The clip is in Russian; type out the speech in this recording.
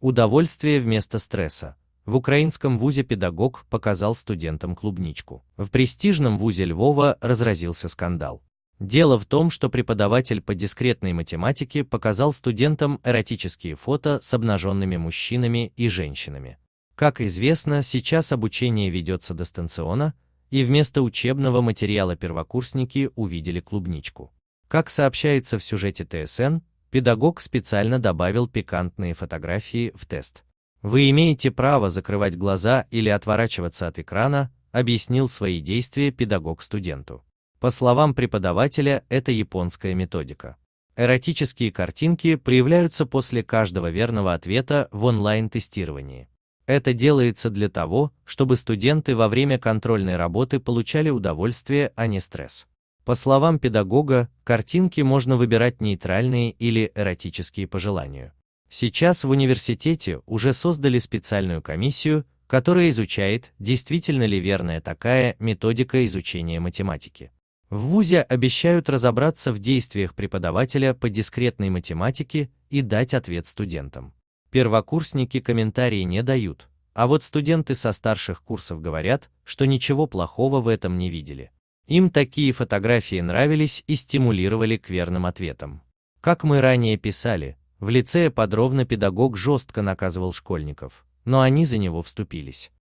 Удовольствие вместо стресса. В украинском вузе педагог показал студентам клубничку. В престижном вузе Львова разразился скандал. Дело в том, что преподаватель по дискретной математике показал студентам эротические фото с обнаженными мужчинами и женщинами. Как известно, сейчас обучение ведется дистанционно, и вместо учебного материала первокурсники увидели клубничку. Как сообщается в сюжете ТСН, Педагог специально добавил пикантные фотографии в тест. Вы имеете право закрывать глаза или отворачиваться от экрана, объяснил свои действия педагог студенту. По словам преподавателя, это японская методика. Эротические картинки проявляются после каждого верного ответа в онлайн-тестировании. Это делается для того, чтобы студенты во время контрольной работы получали удовольствие, а не стресс. По словам педагога, картинки можно выбирать нейтральные или эротические по желанию. Сейчас в университете уже создали специальную комиссию, которая изучает, действительно ли верная такая методика изучения математики. В ВУЗе обещают разобраться в действиях преподавателя по дискретной математике и дать ответ студентам. Первокурсники комментарии не дают, а вот студенты со старших курсов говорят, что ничего плохого в этом не видели. Им такие фотографии нравились и стимулировали к верным ответам. Как мы ранее писали, в лицее подробно педагог жестко наказывал школьников, но они за него вступились.